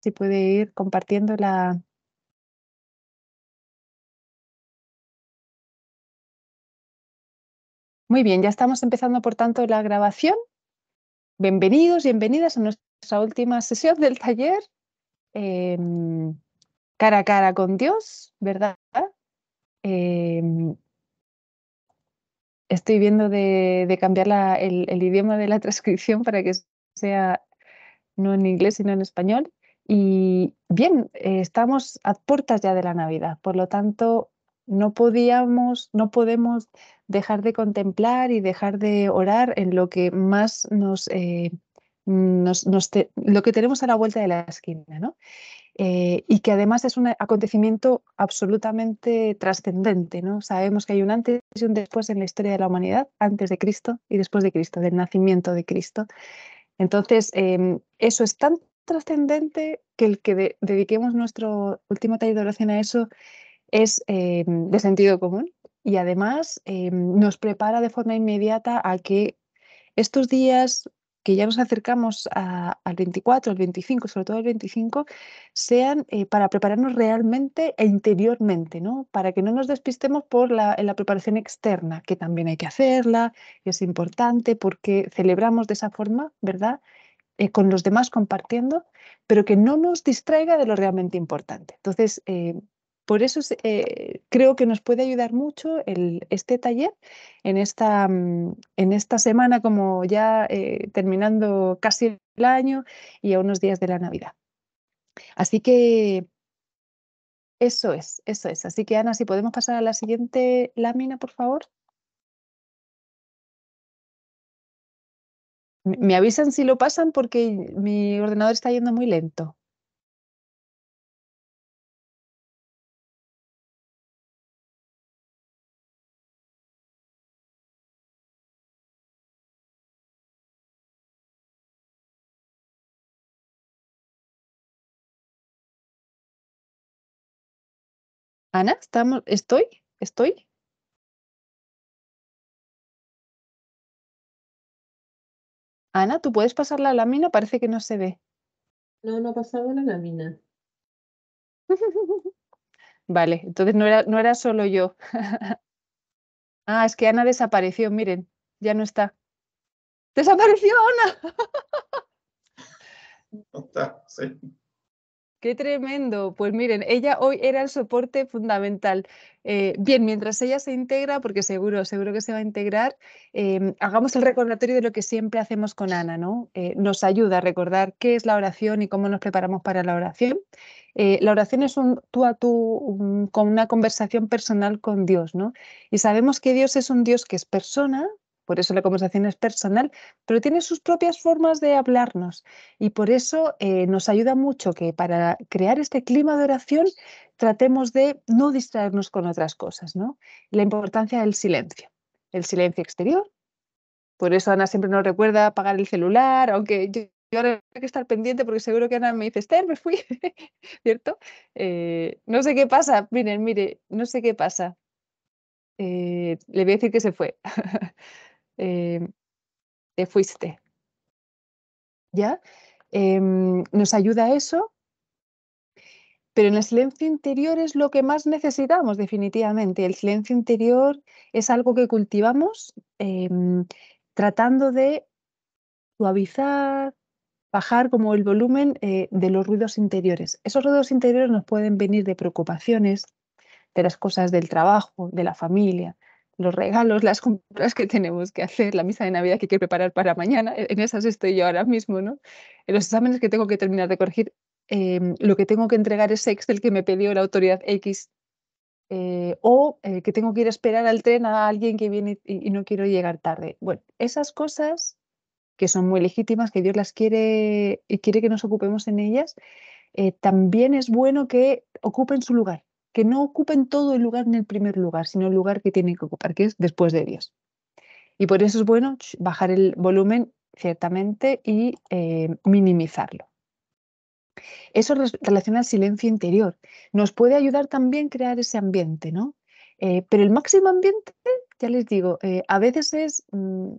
si puede ir compartiendo la, Muy bien, ya estamos empezando por tanto la grabación. Bienvenidos, bienvenidas a nuestra última sesión del taller em, cara a cara con Dios, ¿verdad? Em, estoy viendo de, cambiar el, idioma de la transcripción para que sea no en inglés sino en español. Y bien, eh, estamos a puertas ya de la Navidad, por lo tanto, no podíamos, no podemos dejar de contemplar y dejar de orar en lo que más nos, eh, lo que tenemos a la vuelta de la esquina, ¿no? Eh, y que además es un acontecimiento absolutamente trascendente, ¿no? Sabemos que hay un antes y un después en la historia de la humanidad, antes de Cristo y después de Cristo, del nacimiento de Cristo. Entonces, em, eso es tan trascendente que el que dediquemos nuestro último taller de oración a eso es eh, de sentido común y además eh, nos prepara de forma inmediata a que estos días que ya nos acercamos al 24, al 25, sobre todo al 25, sean eh, para prepararnos realmente e interiormente, ¿no? Para que no nos despistemos por la, la preparación externa, que también hay que hacerla, y es importante, porque celebramos de esa forma, ¿verdad? Eh, con los demás compartiendo, pero que no nos distraiga de lo realmente importante. Entonces, eh, por eso eh, creo que nos puede ayudar mucho este taller mm, en esta, semana, como ya terminando casi el año y a unos días de la Navidad. Así que eso es, eso es. Así que Ana, si podemos pasar a la siguiente lámina, por favor. Me avisan si lo pasan porque mi ordenador está yendo muy lento. Ana, ¿estamos, ¿estoy? ¿Estoy? Ana, ¿tú puedes pasar la lámina? Parece que no se ve. No, no ha pasado la lámina. vale, entonces no era, no era solo yo. ah, es que Ana desapareció, miren, ya no está. ¡Desapareció Ana! no está, sí. Qué tremendo. Pues miren, ella hoy era el soporte fundamental. Eh, bien, mientras ella se integra, porque seguro, seguro que se va a integrar, em, hagamos el recordatorio de lo que siempre hacemos con Ana, ¿no? Eh, nos ayuda a recordar qué es la oración y cómo nos preparamos para la oración. Eh, la oración es un tú a tú, con una conversación personal con Dios, ¿no? Y sabemos que Dios es un Dios que es persona, por eso la conversación es personal, pero tiene sus propias formas de hablarnos y por eso eh, nos ayuda mucho que para crear este clima de oración tratemos de no distraernos con otras cosas, ¿no? La importancia del silencio, el silencio exterior. Por eso Ana siempre nos recuerda apagar el celular, aunque yo, ahora tengo que estar pendiente porque seguro que Ana me dice, Esther, me fui, ¿cierto? Eh, no sé qué pasa, miren, mire, no sé qué pasa. Eh, le voy a decir que se fue. Eh, te fuiste. ¿Ya? Em, nos ayuda eso, pero en el silencio interior es lo que más necesitamos definitivamente. El silencio interior es algo que cultivamos em, tratando de suavizar, bajar como el volumen eh, de los ruidos interiores. Esos ruidos interiores nos pueden venir de preocupaciones, de las cosas del trabajo, de la familia, los regalos, las compras que tenemos que hacer, la misa de Navidad que hay que preparar para mañana, e-, en esas estoy yo ahora mismo, ¿no? En los exámenes que tengo que terminar de corregir, em, lo que tengo que entregar es Excel que me pidió la autoridad X eh, o eh, que tengo que ir a esperar al tren a alguien que viene y, no quiero llegar tarde. Bueno, esas cosas que son muy legítimas, que Dios las quiere y quiere que nos ocupemos en ellas, eh, también es bueno que ocupen su lugar que no ocupen todo el lugar en el primer lugar, sino el lugar que tienen que ocupar, que es después de Dios. Y por eso es bueno bajar el volumen ciertamente y eh, minimizarlo. Eso relaciona al silencio interior. Nos puede ayudar también crear ese ambiente, ¿no? Eh, pero el máximo ambiente, ya les digo, eh, a veces es... Mm,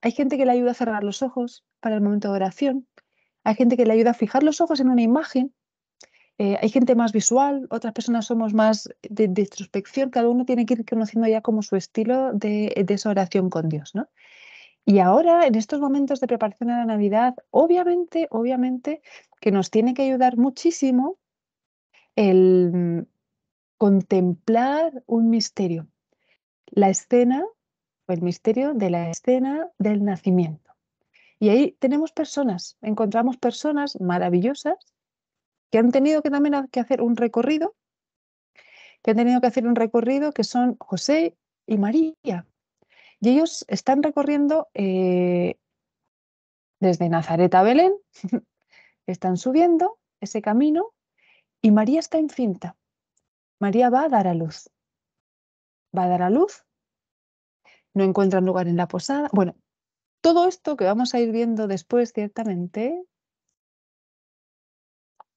hay gente que le ayuda a cerrar los ojos para el momento de oración. Hay gente que le ayuda a fijar los ojos en una imagen eh, hay gente más visual, otras personas somos más de, introspección, cada uno tiene que ir conociendo ya como su estilo de, de esa oración con Dios, ¿no? Y ahora, en estos momentos de preparación a la Navidad, obviamente, obviamente que nos tiene que ayudar muchísimo el contemplar un misterio, la escena, el misterio de la escena del nacimiento. Y ahí tenemos personas, encontramos personas maravillosas que han tenido que también que hacer un recorrido, que han tenido que hacer un recorrido que son José y María. Y ellos están recorriendo eh, desde Nazaret a Belén, están subiendo ese camino y María está encinta. María va a dar a luz. Va a dar a luz, no encuentran lugar en la posada. Bueno, todo esto que vamos a ir viendo después, ciertamente,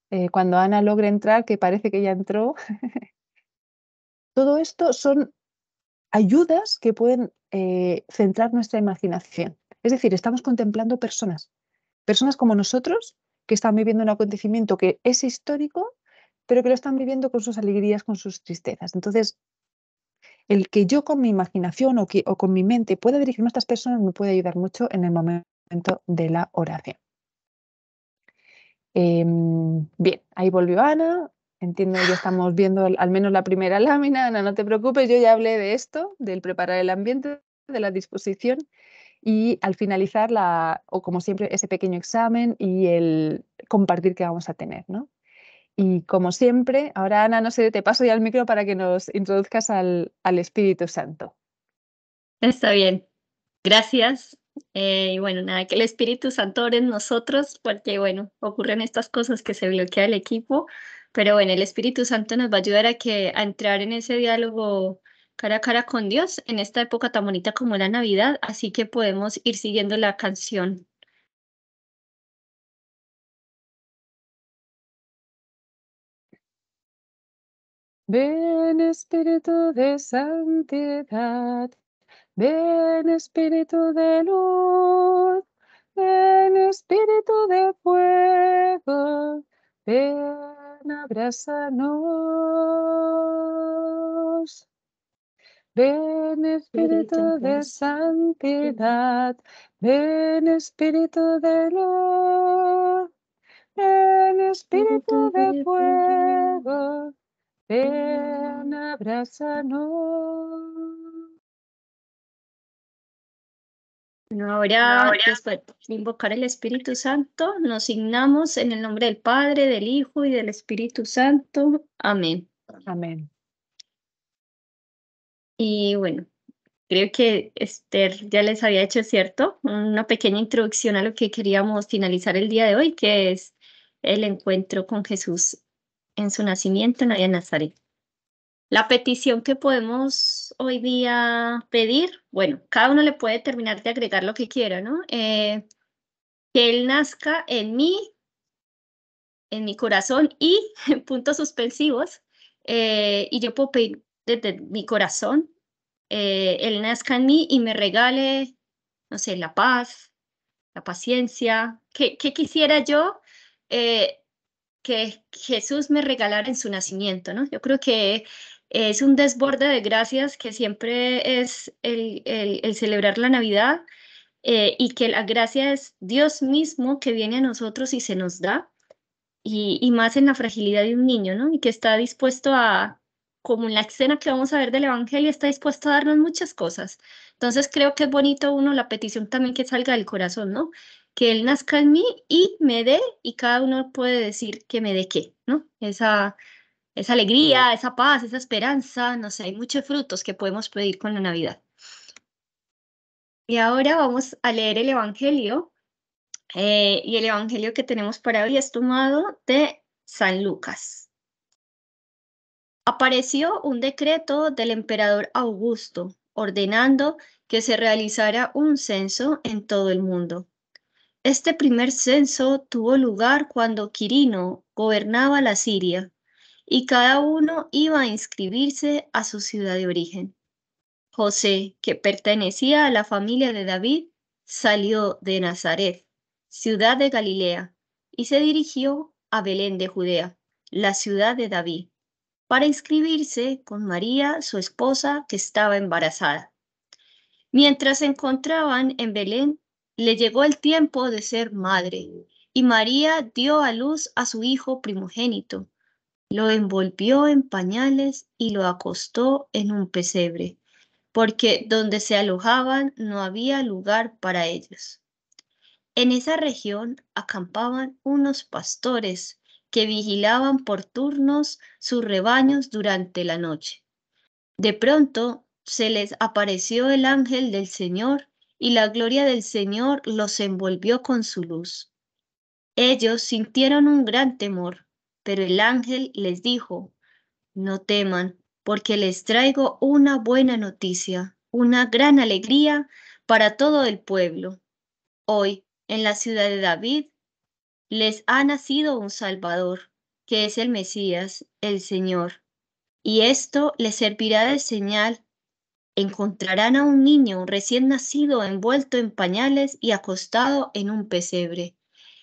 eh, cuando Ana logra entrar, que parece que ya entró. Todo esto son ayudas que pueden eh, centrar nuestra imaginación. Es decir, estamos contemplando personas, personas como nosotros, que están viviendo un acontecimiento que es histórico, pero que lo están viviendo con sus alegrías, con sus tristezas. Entonces, el que yo con mi imaginación o, o con mi mente pueda dirigirme a estas personas me puede ayudar mucho en el momento de la oración. Em, bien, ahí volvió Ana. Entiendo que estamos viendo al, menos la primera lámina. Ana, no te preocupes, yo ya hablé de esto, del preparar el ambiente, de la disposición. Y al finalizar, la, o como siempre, ese pequeño examen y el compartir que vamos a tener, ¿no? Y como siempre, ahora Ana, no sé, te paso ya el micro para que nos introduzcas al Espíritu Santo. Está bien. Gracias eh, y bueno, nada, que el Espíritu Santo ore en nosotros, porque bueno, ocurren estas cosas que se bloquea el equipo, pero bueno, el Espíritu Santo nos va a ayudar a, que, a entrar en ese diálogo cara a cara con Dios en esta época tan bonita como la Navidad, así que podemos ir siguiendo la canción. Ven Espíritu de Santidad, Ven Espíritu de luz, ven Espíritu de fuego, ven abrázanos. Ven Espíritu de santidad, ven Espíritu de luz, ven Espíritu de fuego, ven abrázanos. Ahora, después invocar el Espíritu Santo, nos signamos en el nombre del Padre, del Hijo y del Espíritu Santo. Amén. Amén. Y bueno, creo que Esther ya les había hecho, ¿cierto? Una pequeña introducción a lo que queríamos finalizar el día de hoy, que es el encuentro con Jesús en su nacimiento en la Nazaret. La petición que podemos hoy día pedir, bueno, cada uno le puede terminar de agregar lo que quiera, ¿no? Eh, que Él nazca en mí, en mi corazón y en puntos suspensivos, eh, y yo puedo pedir desde mi corazón, eh, Él nazca en mí y me regale, no sé, la paz, la paciencia, ¿qué, qué quisiera yo? que Jesús me regalara en su nacimiento, ¿no? Yo creo que es un desborde de gracias que siempre es el, el, celebrar la Navidad eh, y que la gracia es Dios mismo que viene a nosotros y se nos da, y, y más en la fragilidad de un niño, ¿no? Y que está dispuesto a, como en la escena que vamos a ver del Evangelio, está dispuesto a darnos muchas cosas. Entonces creo que es bonito uno la petición también que salga del corazón, ¿no? Que Él nazca en mí y me dé, y cada uno puede decir que me dé qué, ¿no? Esa, esa alegría, esa paz, esa esperanza, no sé, hay muchos frutos que podemos pedir con la Navidad. Y ahora vamos a leer el Evangelio. Eh, y el Evangelio que tenemos para hoy es tomado de San Lucas. Apareció un decreto del emperador Augusto ordenando que se realizara un censo en todo el mundo. Este primer censo tuvo lugar cuando Quirino gobernaba la Siria y cada uno iba a inscribirse a su ciudad de origen. José, que pertenecía a la familia de David, salió de Nazaret, ciudad de Galilea, y se dirigió a Belén de Judea, la ciudad de David, para inscribirse con María, su esposa, que estaba embarazada. Mientras se encontraban en Belén, le llegó el tiempo de ser madre, y María dio a luz a su hijo primogénito lo envolvió en pañales y lo acostó en un pesebre, porque donde se alojaban no había lugar para ellos. En esa región acampaban unos pastores que vigilaban por turnos sus rebaños durante la noche. De pronto se les apareció el ángel del Señor y la gloria del Señor los envolvió con su luz. Ellos sintieron un gran temor, pero el ángel les dijo, no teman, porque les traigo una buena noticia, una gran alegría para todo el pueblo. Hoy, en la ciudad de David, les ha nacido un Salvador, que es el Mesías, el Señor. Y esto les servirá de señal. Encontrarán a un niño recién nacido envuelto en pañales y acostado en un pesebre.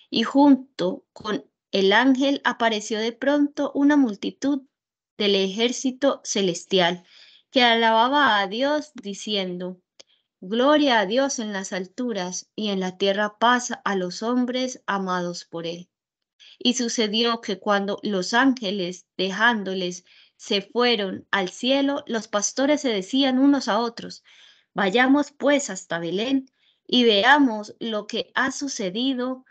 Y junto con el ángel apareció de pronto una multitud del ejército celestial que alababa a Dios diciendo, Gloria a Dios en las alturas y en la tierra paz a los hombres amados por Él. Y sucedió que cuando los ángeles, dejándoles, se fueron al cielo, los pastores se decían unos a otros, Vayamos pues hasta Belén y veamos lo que ha sucedido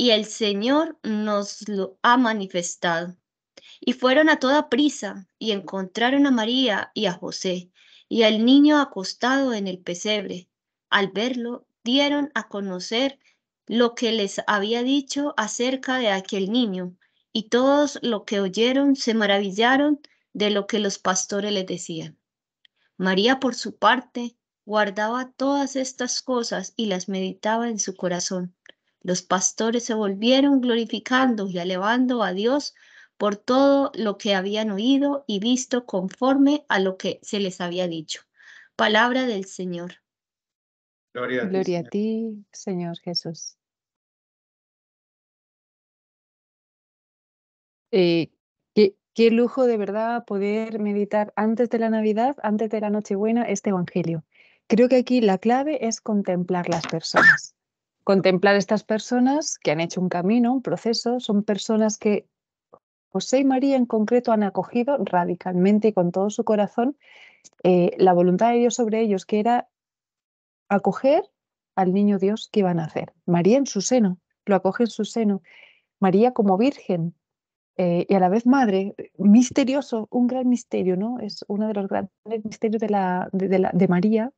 y el Señor nos lo ha manifestado. Y fueron a toda prisa y encontraron a María y a José y al niño acostado en el pesebre. Al verlo, dieron a conocer lo que les había dicho acerca de aquel niño, y todos lo que oyeron se maravillaron de lo que los pastores les decían. María, por su parte, guardaba todas estas cosas y las meditaba en su corazón. Los pastores se volvieron glorificando y alabando a Dios por todo lo que habían oído y visto conforme a lo que se les había dicho. Palabra del Señor. Gloria a ti, Gloria a ti Señor Jesús. Eh, qué, lujo de verdad poder meditar antes de la Navidad, antes de la Nochebuena, este Evangelio. Creo que aquí la clave es contemplar las personas contemplar estas personas que han hecho un camino, un proceso, son personas que José y María en concreto han acogido radicalmente y con todo su corazón eh, la voluntad de Dios sobre ellos, que era acoger al niño Dios que iban a hacer. María en su seno, lo acoge en su seno. María como virgen eh, y a la vez madre, misterioso, un gran misterio, ¿no? Es uno de los grandes misterios de, la, la, de María,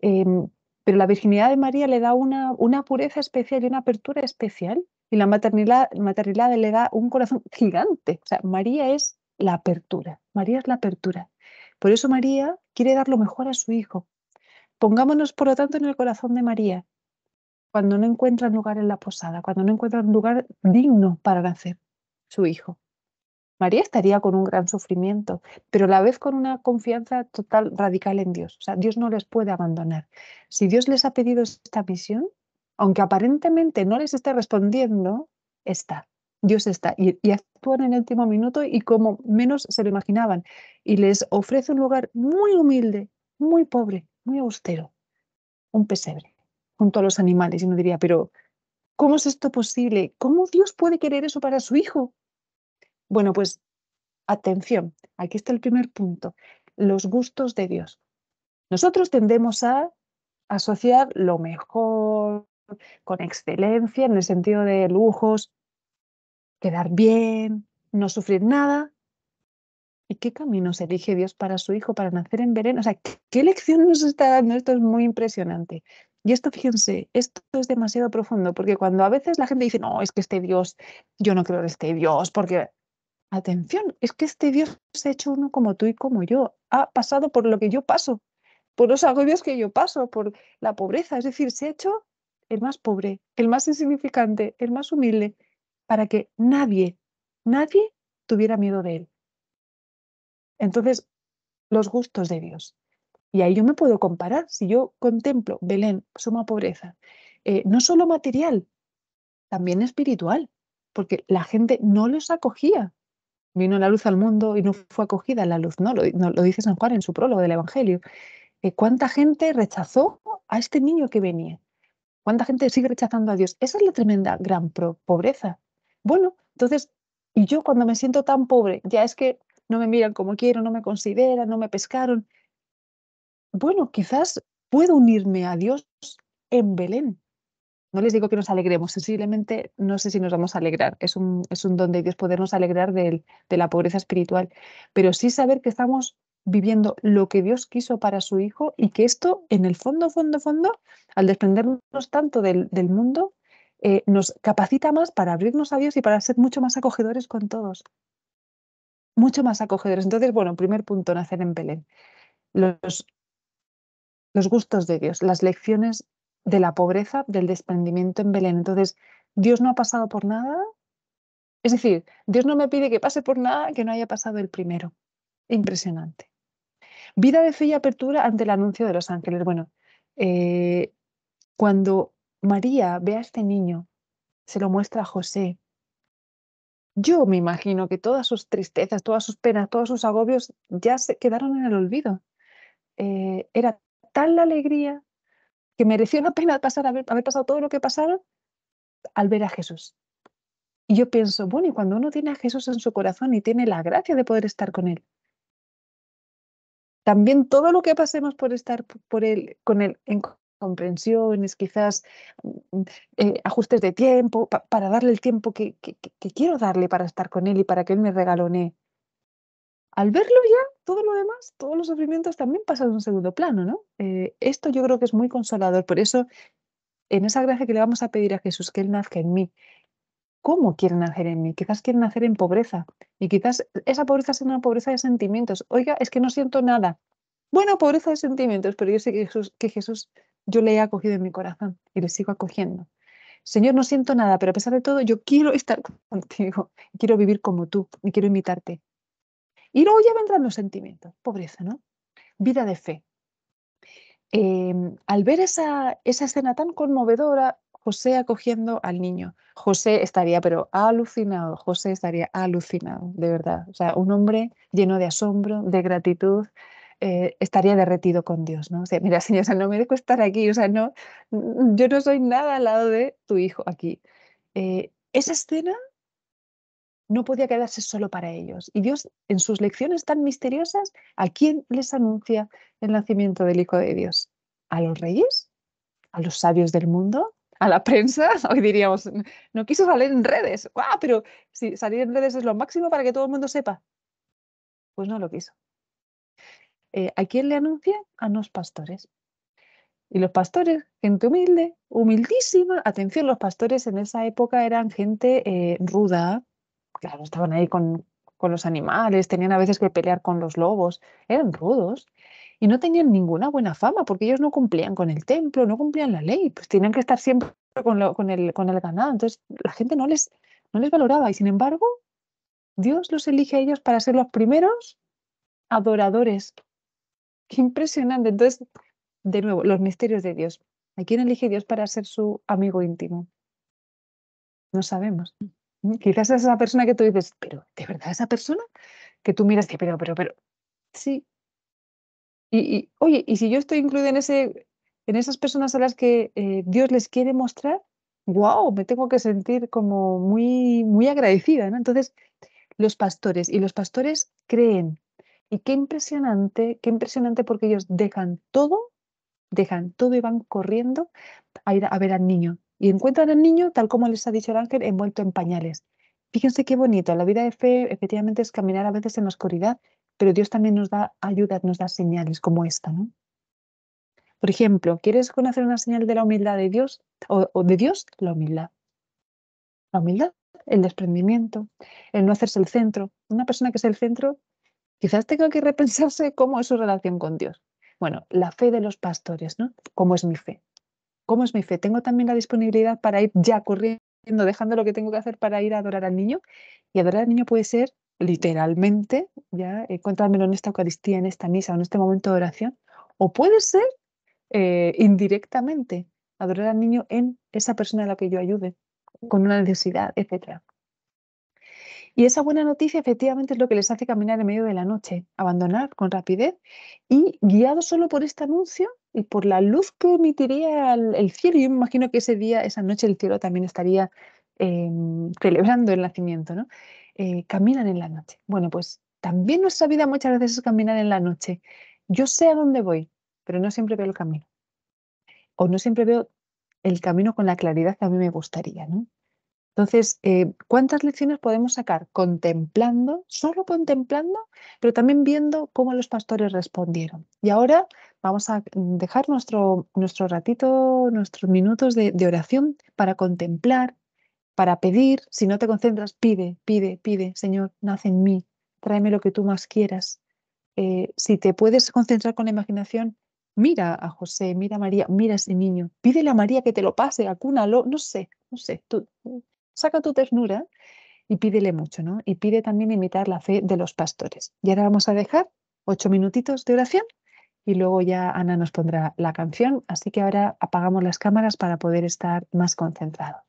em, pero la virginidad de María le da una, pureza especial y una apertura especial. Y la maternidad, le da un corazón gigante. O sea, María es la apertura. María es la apertura. Por eso María quiere dar lo mejor a su hijo. Pongámonos, por lo tanto, en el corazón de María, cuando no encuentran lugar en la posada, cuando no encuentra un lugar digno para nacer su hijo. María estaría con un gran sufrimiento, pero a la vez con una confianza total, radical en Dios. O sea, Dios no les puede abandonar. Si Dios les ha pedido esta misión, aunque aparentemente no les esté respondiendo, está. Dios está y, y actúan en el último minuto y como menos se lo imaginaban. Y les ofrece un lugar muy humilde, muy pobre, muy austero, un pesebre, junto a los animales. Y no diría, pero ¿cómo es esto posible? ¿Cómo Dios puede querer eso para su hijo? Bueno, pues atención, aquí está el primer punto, los gustos de Dios. Nosotros tendemos a asociar lo mejor con excelencia en el sentido de lujos, quedar bien, no sufrir nada. ¿Y qué camino se elige Dios para su hijo para nacer en Belén? O sea, ¿qué, lección nos está dando? Esto es muy impresionante. Y esto, fíjense, esto es demasiado profundo, porque cuando a veces la gente dice, no, es que este Dios, yo no creo que este Dios, porque atención, es que este Dios se ha hecho uno como tú y como yo, ha pasado por lo que yo paso, por los agobios que yo paso, por la pobreza, es decir, se ha hecho el más pobre, el más insignificante, el más humilde, para que nadie, nadie tuviera miedo de él. Entonces, los gustos de Dios. Y ahí yo me puedo comparar. Si yo contemplo Belén, suma pobreza, eh, no solo material, también espiritual, porque la gente no los acogía, Vino la luz al mundo y no fue acogida la luz, ¿no? Lo, dice San Juan en su prólogo del Evangelio. Eh, ¿Cuánta gente rechazó a este niño que venía? ¿Cuánta gente sigue rechazando a Dios? Esa es la tremenda gran pobreza. Bueno, entonces, y yo cuando me siento tan pobre, ya es que no me miran como quiero, no me consideran, no me pescaron. Bueno, quizás puedo unirme a Dios en Belén, no les digo que nos alegremos, sensiblemente no sé si nos vamos a alegrar. Es un, es un don de Dios podernos alegrar de la pobreza espiritual, pero sí saber que estamos viviendo lo que Dios quiso para su Hijo y que esto, en el fondo, fondo, fondo, al desprendernos tanto del, mundo, eh, nos capacita más para abrirnos a Dios y para ser mucho más acogedores con todos. Mucho más acogedores. Entonces, bueno, primer punto, nacer en Belén. Los, los gustos de Dios, las lecciones de la pobreza, del desprendimiento en Belén. Entonces, Dios no ha pasado por nada. Es decir, Dios no me pide que pase por nada que no haya pasado el primero. Impresionante. Vida de fe y apertura ante el anuncio de los ángeles. Bueno, eh, cuando María ve a este niño, se lo muestra a José. Yo me imagino que todas sus tristezas, todas sus penas, todos sus agobios ya se quedaron en el olvido. Eh, era tal la alegría que mereció la pena pasar, haber, pasado todo lo que pasaron al ver a Jesús. Y yo pienso, bueno, y cuando uno tiene a Jesús en su corazón y tiene la gracia de poder estar con Él, también todo lo que pasemos por estar por Él, con Él en comprensiones, quizás mm, mm, eh, ajustes de tiempo, para darle el tiempo que, quiero darle para estar con Él y para que Él me regalone. Al verlo ya, todo lo demás, todos los sufrimientos también pasan a un segundo plano, ¿no? Eh, esto yo creo que es muy consolador, por eso en esa gracia que le vamos a pedir a Jesús que Él nazca en mí, ¿cómo quiere nacer en mí? Quizás quieren nacer en pobreza y quizás esa pobreza sea una pobreza de sentimientos. Oiga, es que no siento nada. Bueno, pobreza de sentimientos, pero yo sé que Jesús, que Jesús yo le he acogido en mi corazón y le sigo acogiendo. Señor, no siento nada, pero a pesar de todo, yo quiero estar contigo, quiero vivir como tú y quiero imitarte. Y luego ya vendrán los sentimientos, pobreza, ¿no? Vida de fe. Em, al ver esa, esa escena tan conmovedora, José acogiendo al niño, José estaría pero alucinado, José estaría alucinado, de verdad. O sea, un hombre lleno de asombro, de gratitud, eh, estaría derretido con Dios, ¿no? O sea, mira, Señor, no me no estar aquí, o sea, no, yo no soy nada al lado de tu hijo aquí. Eh, esa escena no podía quedarse solo para ellos. Y Dios, en sus lecciones tan misteriosas, ¿a quién les anuncia el nacimiento del Hijo de Dios? ¿A los reyes? ¿A los sabios del mundo? ¿A la prensa? Hoy diríamos, no quiso salir en redes. ¡Guau! Pero si salir en redes es lo máximo para que todo el mundo sepa. Pues no lo quiso. Eh, ¿A quién le anuncia? A los pastores. Y los pastores, gente humilde, humildísima. Atención, los pastores en esa época eran gente eh, ruda, claro, estaban ahí con, con los animales, tenían a veces que pelear con los lobos, eran rudos y no tenían ninguna buena fama porque ellos no cumplían con el templo, no cumplían la ley, pues tenían que estar siempre con, con, el, con el ganado. Entonces la gente no les, no les valoraba y sin embargo Dios los elige a ellos para ser los primeros adoradores. Qué impresionante. Entonces, de nuevo, los misterios de Dios. ¿A quién elige Dios para ser su amigo íntimo? No sabemos. Mm, quizás es esa persona que tú dices, pero ¿de verdad esa persona? Que tú miras y pero, pero, pero, sí. Y, oye, y si yo estoy incluida en, ese, en esas personas a las que eh, Dios les quiere mostrar, wow, me tengo que sentir como muy, muy agradecida, Entonces, los pastores, y los pastores creen, y qué impresionante, qué impresionante porque ellos dejan todo, dejan todo y van corriendo a ir a ver al niño, y encuentran al niño, tal como les ha dicho el ángel, envuelto en pañales. Fíjense qué bonito, la vida de fe efectivamente es caminar a veces en la oscuridad, pero Dios también nos da ayuda, nos da señales como esta. ¿no? Por ejemplo, ¿quieres conocer una señal de la humildad de Dios? O, de Dios, la humildad. La humildad, el desprendimiento, el no hacerse el centro. Una persona que es el centro, quizás tenga que repensarse cómo es su relación con Dios. Bueno, la fe de los pastores, ¿no? ¿Cómo es mi fe? ¿Cómo es mi fe? ¿Tengo también la disponibilidad para ir ya corriendo, dejando lo que tengo que hacer para ir a adorar al niño? Y adorar al niño puede ser literalmente, ya encontrármelo en esta Eucaristía, en esta misa, en este momento de oración, o puede ser eh, indirectamente adorar al niño en esa persona a la que yo ayude, con una necesidad, etcétera. Y esa buena noticia efectivamente es lo que les hace caminar en medio de la noche, abandonar con rapidez y guiados solo por este anuncio y por la luz que emitiría el, cielo. Yo me imagino que ese día, esa noche, el cielo también estaría em, celebrando el nacimiento, ¿no? Eh, caminan en la noche. Bueno, pues también nuestra vida muchas veces es caminar en la noche. Yo sé a dónde voy, pero no siempre veo el camino. O no siempre veo el camino con la claridad que a mí me gustaría, ¿no? Entonces, eh, ¿cuántas lecciones podemos sacar? Contemplando, solo contemplando, pero también viendo cómo los pastores respondieron. Y ahora vamos a dejar nuestro, nuestro ratito, nuestros minutos de, oración para contemplar, para pedir. Si no te concentras, pide, pide, pide, Señor, nace en mí, tráeme lo que tú más quieras. Eh, si te puedes concentrar con la imaginación, mira a José, mira a María, mira a ese niño, pídele a María que te lo pase, acúnalo, no sé, no sé, tú saca tu ternura y pídele mucho, ¿no? Y pide también imitar la fe de los pastores. Y ahora vamos a dejar ocho minutitos de oración y luego ya Ana nos pondrá la canción, así que ahora apagamos las cámaras para poder estar más concentrados.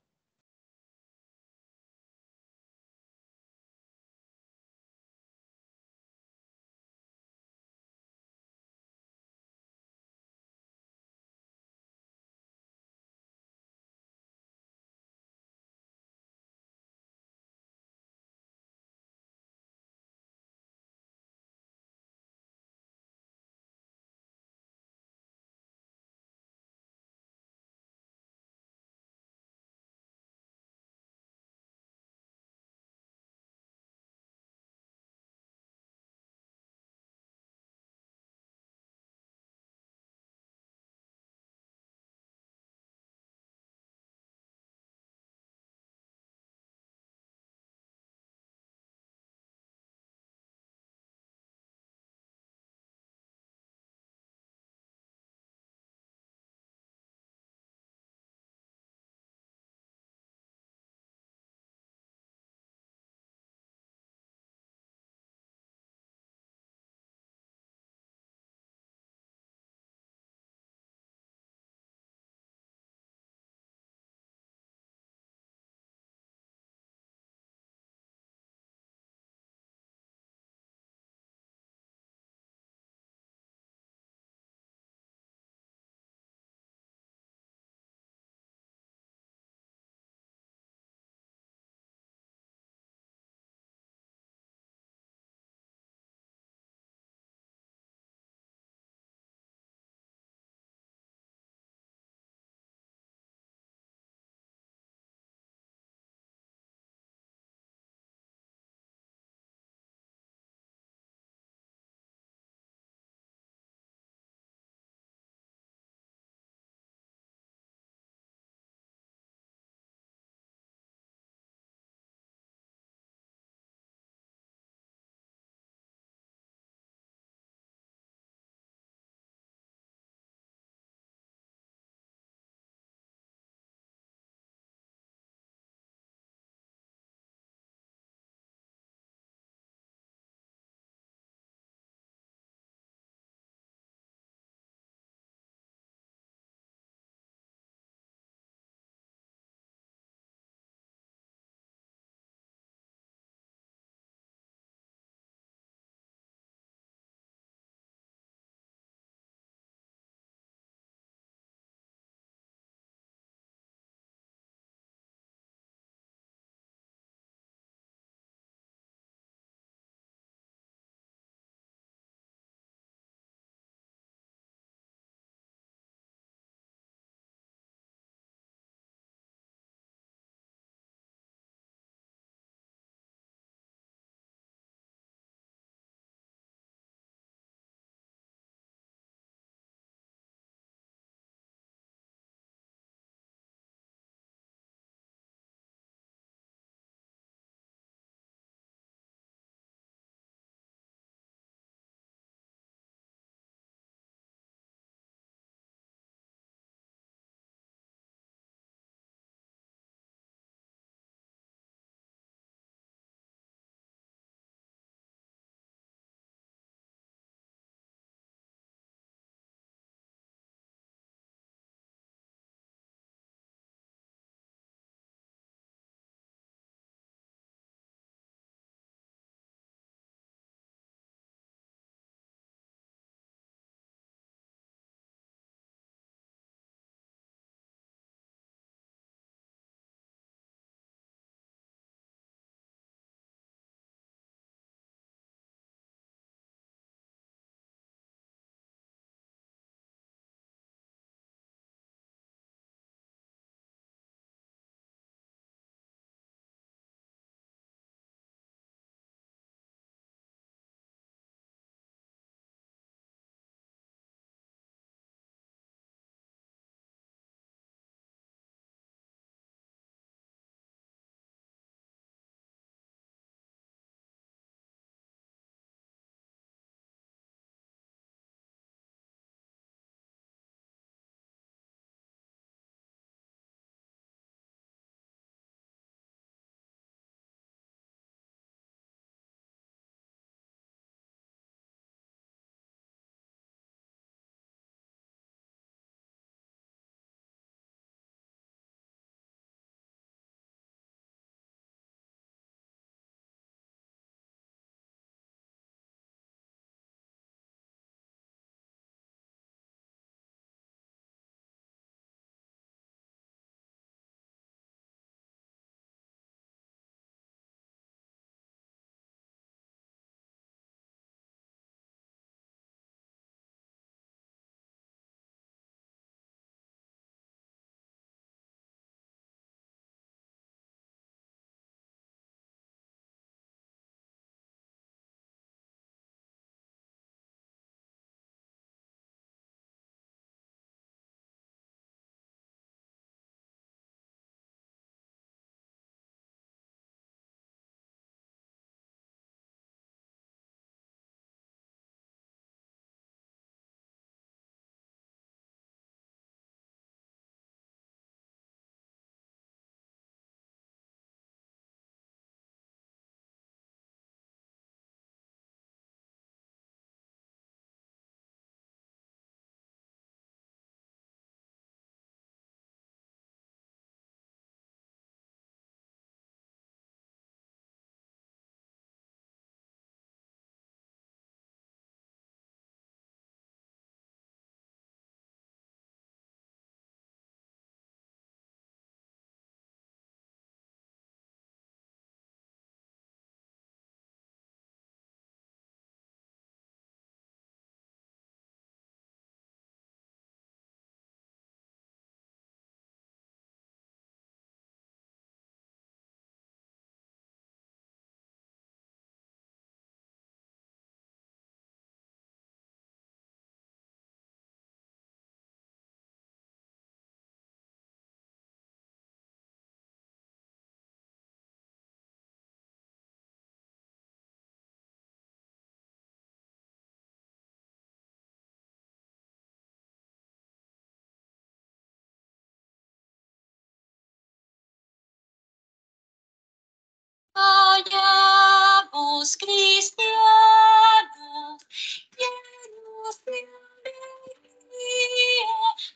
cristianos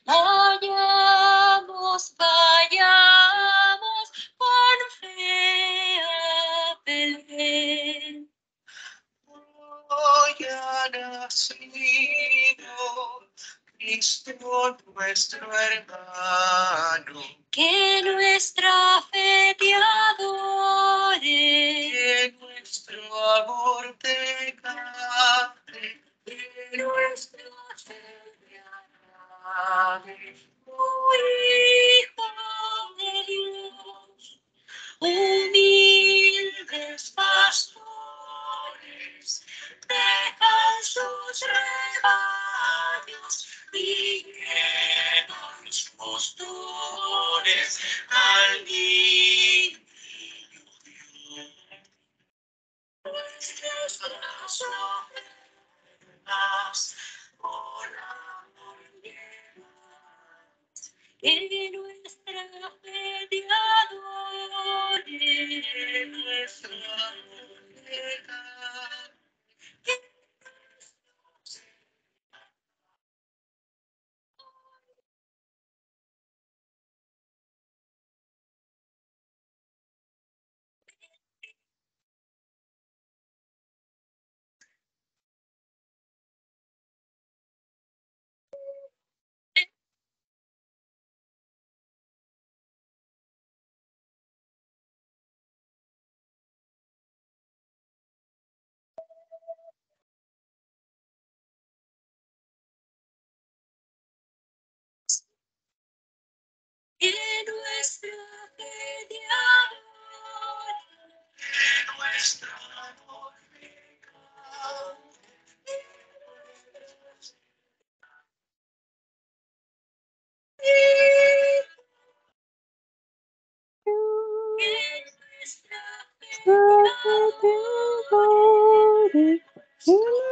vayamos, vayamos con fe a Hoy nacido Cristo nuestro hermano, que nuestra fe you.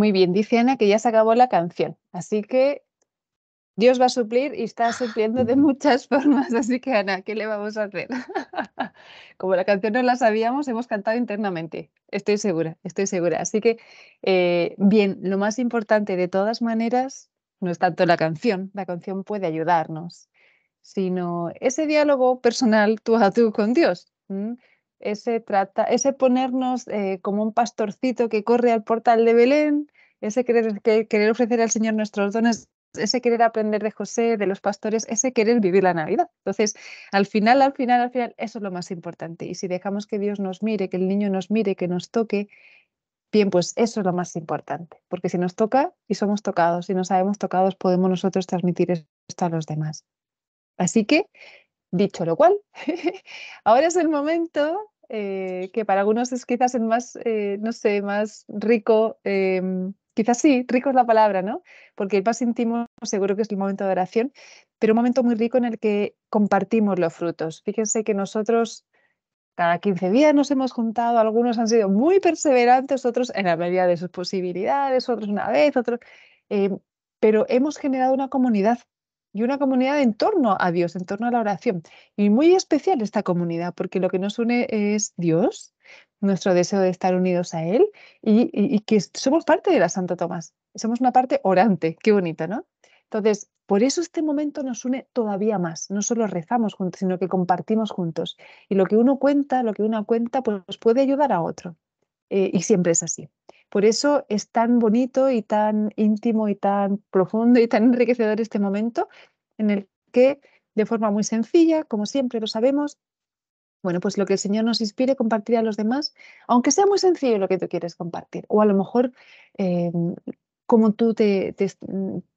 Muy bien, dice Ana que ya se acabó la canción, así que Dios va a suplir y está supliendo de muchas formas, así que Ana, ¿qué le vamos a hacer? Como la canción no la sabíamos, hemos cantado internamente, estoy segura, estoy segura. Así que, eh, bien, lo más importante de todas maneras no es tanto la canción, la canción puede ayudarnos, sino ese diálogo personal tú a tú con Dios ese, trata, ese ponernos eh, como un pastorcito que corre al portal de Belén, ese querer, querer ofrecer al Señor nuestros dones, ese querer aprender de José, de los pastores, ese querer vivir la Navidad. Entonces, al final, al final, al final, eso es lo más importante. Y si dejamos que Dios nos mire, que el niño nos mire, que nos toque, bien, pues eso es lo más importante. Porque si nos toca y somos tocados, si nos sabemos tocados, podemos nosotros transmitir esto a los demás. Así que, dicho lo cual, ahora es el momento eh, que para algunos es quizás el más, eh, no sé, más rico, em, quizás sí, rico es la palabra, ¿no? Porque el más íntimo seguro que es el momento de oración, pero un momento muy rico en el que compartimos los frutos. Fíjense que nosotros cada 15 días nos hemos juntado, algunos han sido muy perseverantes, otros en la medida de sus posibilidades, otros una vez, otros... Em, pero hemos generado una comunidad y una comunidad en torno a Dios, en torno a la oración. Y muy especial esta comunidad, porque lo que nos une es Dios, nuestro deseo de estar unidos a Él y, que somos parte de la Santa Tomás. Somos una parte orante, qué bonito, ¿no? Entonces, por eso este momento nos une todavía más. No solo rezamos juntos, sino que compartimos juntos. Y lo que uno cuenta, lo que una cuenta, pues puede ayudar a otro. Eh, y siempre es así. Por eso es tan bonito y tan íntimo y tan profundo y tan enriquecedor este momento en el que de forma muy sencilla, como siempre lo sabemos, bueno, pues lo que el Señor nos inspire compartir a los demás, aunque sea muy sencillo lo que tú quieres compartir, o a lo mejor eh, como tú te,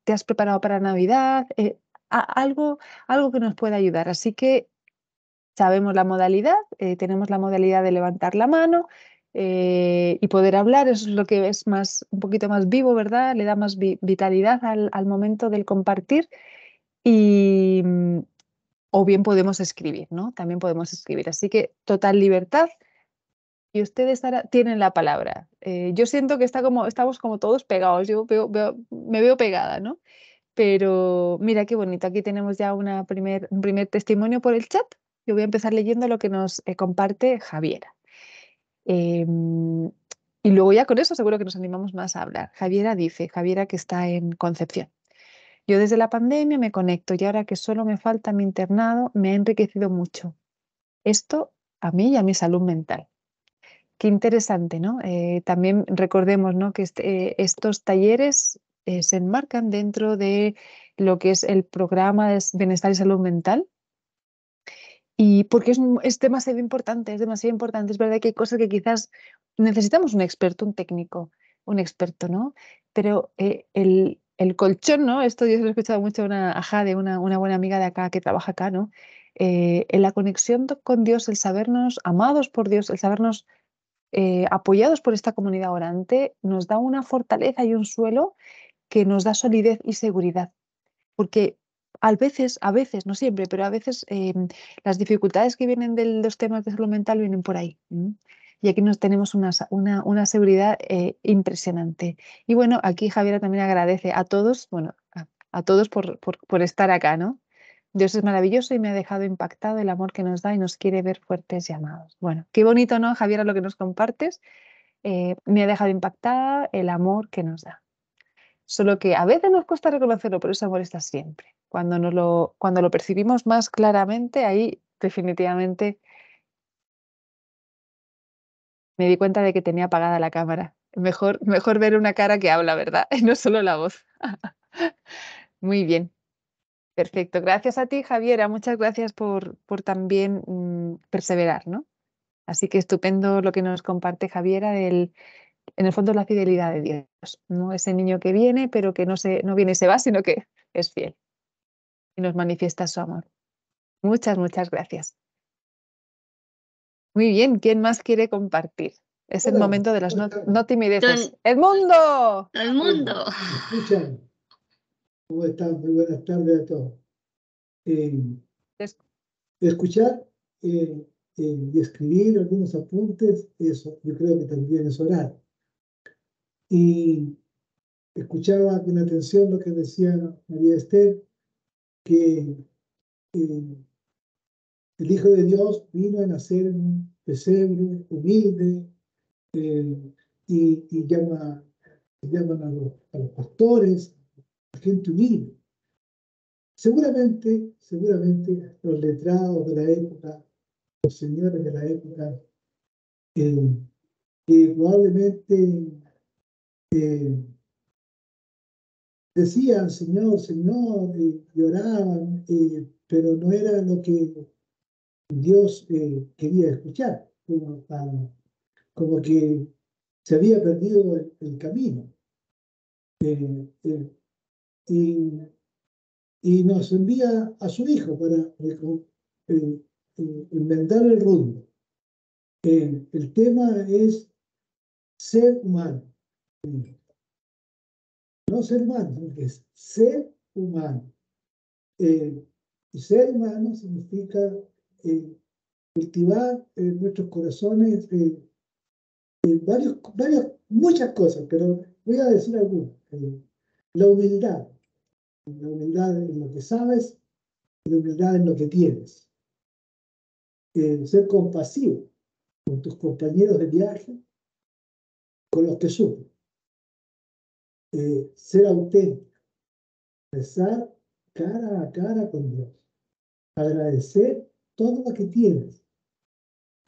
has preparado para Navidad, eh, algo, algo que nos pueda ayudar. Así que sabemos la modalidad, eh, tenemos la modalidad de levantar la mano, eh, y poder hablar, es lo que es más, un poquito más vivo, ¿verdad? Le da más vitalidad al, momento del compartir y, mm, o bien podemos escribir, ¿no? También podemos escribir. Así que total libertad y ustedes ahora tienen la palabra. Eh, yo siento que está como, estamos como todos pegados, yo me veo pegada, ¿no? Pero mira qué bonito, aquí tenemos ya una primer, un primer testimonio por el chat. Yo voy a empezar leyendo lo que nos eh, comparte Javiera. Em, y luego ya con eso seguro que nos animamos más a hablar. Javiera dice, Javiera que está en Concepción. Yo desde la pandemia me conecto y ahora que solo me falta mi internado, me ha enriquecido mucho. Esto a mí y a mi salud mental. Qué interesante, ¿no? Eh, también recordemos ¿no? que este, estos talleres eh, se enmarcan dentro de lo que es el programa de bienestar y salud mental y porque es, demasiado importante, es demasiado importante. Es verdad que hay cosas que quizás necesitamos un experto, un técnico, un experto, ¿no? Pero eh, el, el, colchón, ¿no? Esto yo lo he escuchado mucho una, a de una, una buena amiga de acá que trabaja acá, ¿no? Eh, en la conexión con Dios, el sabernos amados por Dios, el sabernos eh, apoyados por esta comunidad orante, nos da una fortaleza y un suelo que nos da solidez y seguridad. Porque a veces, a veces, no siempre, pero a veces em, las dificultades que vienen de los temas de salud mental vienen por ahí. Y aquí nos tenemos una, una, seguridad eh, impresionante. Y bueno, aquí Javiera también agradece a todos, bueno, a, todos por, estar acá, ¿no? Dios es maravilloso y me ha dejado impactado el amor que nos da y nos quiere ver fuertes llamados. Bueno, qué bonito, ¿no, Javiera, lo que nos compartes? Eh, me ha dejado impactada el amor que nos da. Solo que a veces nos cuesta reconocerlo, pero ese amor está siempre. Cuando, lo, cuando lo percibimos más claramente, ahí definitivamente me di cuenta de que tenía apagada la cámara. Mejor, mejor ver una cara que habla, ¿verdad? Y no solo la voz. Muy bien. Perfecto. Gracias a ti, Javiera. Muchas gracias por, por también mm, perseverar, ¿no? Así que estupendo lo que nos comparte Javiera del, en el fondo, la fidelidad de Dios. No ese niño que viene, pero que no, se, no viene y se va, sino que es fiel y nos manifiesta su amor. Muchas, muchas gracias. Muy bien, ¿quién más quiere compartir? Es el momento de las no, no timideces. ¡El mundo! ¡El mundo! Escuchan. ¿Cómo están? Muy buenas tardes a todos. Eh, escuchar eh, eh, y escribir algunos apuntes, eso yo creo que también es orar. Y escuchaba con atención lo que decía María Esther que el Hijo de Dios vino a nacer en un pesebre humilde eh, y, llama, llaman a los, pastores, a gente humilde. Seguramente, seguramente los letrados de la época, los señores de la época, eh, que probablemente eh, decían, Señor, Señor, eh, lloraban, eh, pero no era lo que Dios eh, quería escuchar, como, que se había perdido el, camino. y, y, nos envía a su hijo para inventar el rumbo. el tema es ser humano no ser humano, que es ser humano. Eh, y ser humano significa eh, cultivar en nuestros corazones eh, varios, muchas cosas, pero voy a decir algunas. la humildad, la humildad en lo que sabes, la humildad en lo que tienes. ser compasivo con tus compañeros de viaje, con los que sufren. Eh, ser auténtico, rezar cara a cara con Dios, agradecer todo lo que tienes.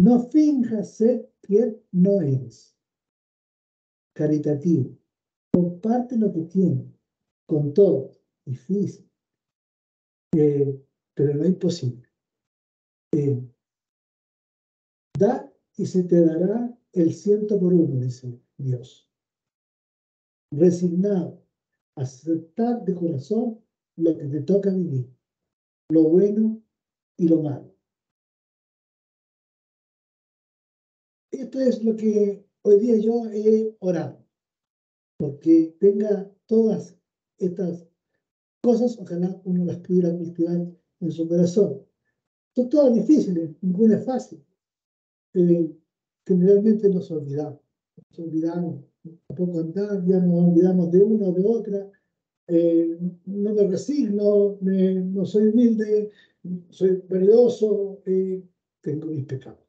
No finjas ser quien no eres. Caritativo, comparte lo que tienes con todo. difícil, eh, pero no imposible. Eh, da y se te dará el ciento por uno, dice Dios resignado, aceptar de corazón lo que te toca vivir, lo bueno y lo malo. Esto es lo que hoy día yo he orado, porque tenga todas estas cosas, ojalá uno las pudiera en su corazón. Son todas difíciles, ninguna es fácil. Eh, generalmente nos olvidamos, nos olvidamos tampoco andar, ya nos olvidamos de una o de otra, eh, no me resigno, no soy humilde, soy valeroso y tengo mis pecados.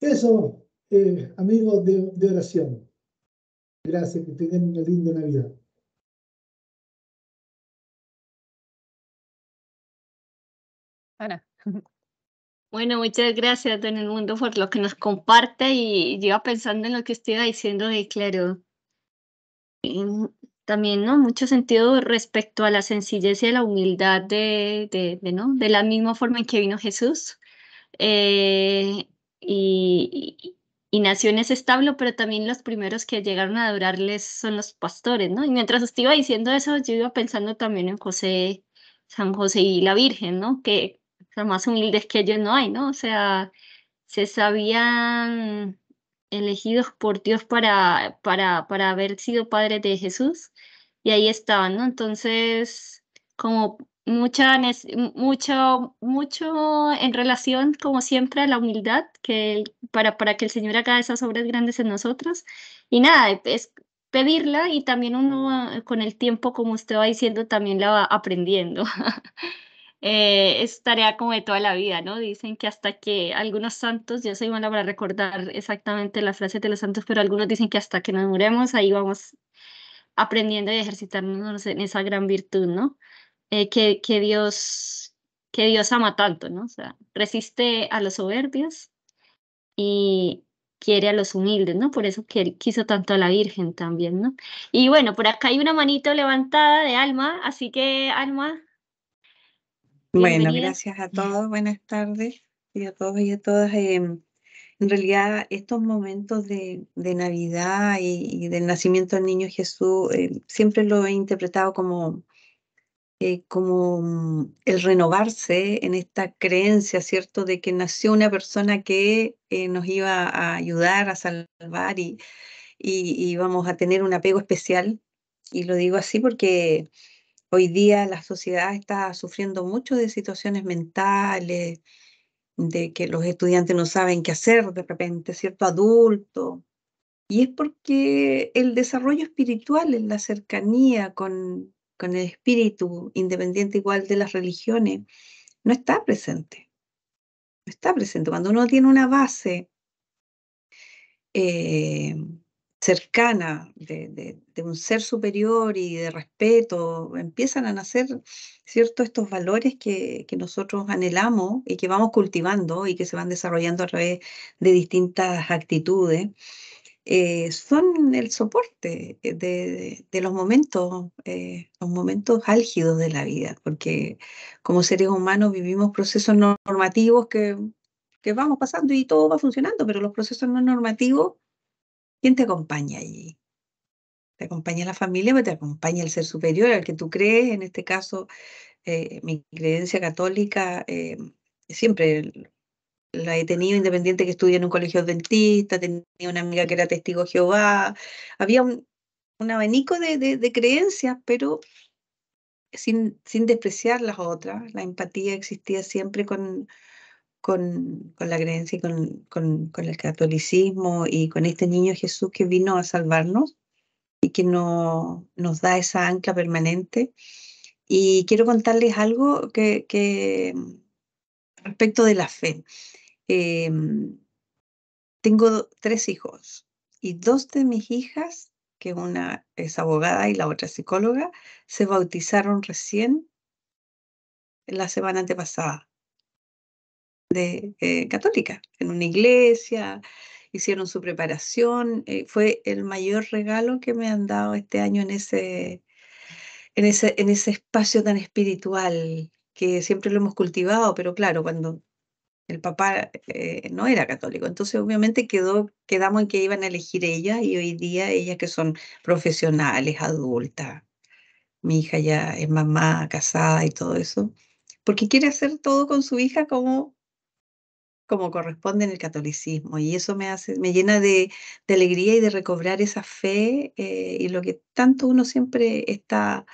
Eso, eh, amigos de, oración. Gracias, que tengan una linda Navidad. Ana. Bueno, muchas gracias, don mundo por lo que nos comparte y yo iba pensando en lo que usted diciendo de, claro, también, ¿no? Mucho sentido respecto a la sencillez y la humildad de, ¿no? De la misma forma en que vino Jesús eh, y, nació en ese establo, pero también los primeros que llegaron a adorarles son los pastores, ¿no? Y mientras usted iba diciendo eso, yo iba pensando también en José, San José y la Virgen, ¿no? Que más humildes que ellos no hay, ¿no? O sea, se sabían elegidos por Dios para, para, para haber sido padres de Jesús y ahí estaban, ¿no? Entonces, como mucha, mucho, mucho en relación, como siempre, a la humildad, que para, para que el Señor haga esas obras grandes en nosotros. Y nada, es pedirla y también uno con el tiempo, como usted va diciendo, también la va aprendiendo. Eh, es tarea como de toda la vida, ¿no? Dicen que hasta que algunos santos, yo soy mala para recordar exactamente la frase de los santos, pero algunos dicen que hasta que nos muremos ahí vamos aprendiendo y ejercitándonos en esa gran virtud, ¿no? Eh, que, que, Dios, que Dios ama tanto, ¿no? O sea, resiste a los soberbios y quiere a los humildes, ¿no? Por eso quiso tanto a la Virgen también, ¿no? Y bueno, por acá hay una manito levantada de Alma, así que Alma, bueno, gracias a todos, buenas tardes y a todos y a todas. Em, en realidad, estos momentos de, Navidad y, del nacimiento del niño Jesús, eh, siempre lo he interpretado como, eh, como mm, el renovarse en esta creencia, ¿cierto?, de que nació una persona que eh, nos iba a ayudar, a salvar y, y, y vamos a tener un apego especial. Y lo digo así porque Hoy día la sociedad está sufriendo mucho de situaciones mentales, de que los estudiantes no saben qué hacer de repente, ¿cierto? Adulto. Y es porque el desarrollo espiritual la cercanía con, el espíritu, independiente igual de las religiones, no está presente. No está presente. Cuando uno tiene una base eh, cercana, de, un ser superior y de respeto, empiezan a nacer, ciertos estos valores que, nosotros anhelamos y que vamos cultivando y que se van desarrollando a través de distintas actitudes, eh, son el soporte eh, de, los momentos, eh, los momentos álgidos de la vida, porque como seres humanos vivimos procesos normativos que, que vamos pasando y todo va funcionando, pero los procesos no normativos ¿Quién te acompaña allí? Te acompaña la familia, o te acompaña el ser superior al que tú crees. En este caso, eh, mi creencia católica eh, siempre la he tenido independiente que estudié en un colegio dentista, tenía una amiga que era testigo Jehová. Había un, abanico de, creencias, pero sin despreciar las otras. La empatía existía siempre con, con, con la creencia y con, el catolicismo y con este niño Jesús que vino a salvarnos y que no, nos da esa ancla permanente. Y quiero contarles algo que, que respecto de la fe. Em, tengo tres hijos y dos de mis hijas, que una es abogada y la otra psicóloga, se bautizaron recién la semana antepasada de, eh, católica, en una iglesia, hicieron su preparación. Eh, fue el mayor regalo que me han dado este año en ese, en ese, en ese espacio tan espiritual que siempre lo hemos cultivado, pero claro, cuando el papá eh, no era católico, entonces obviamente quedó, quedamos en que iban a elegir ellas y hoy día ellas que son profesionales, adultas, mi hija ya es mamá, casada y todo eso, porque quiere hacer todo con su hija como como corresponde en el catolicismo. Y eso me hace, me llena de, alegría y de recobrar esa fe eh, y lo que tanto uno siempre está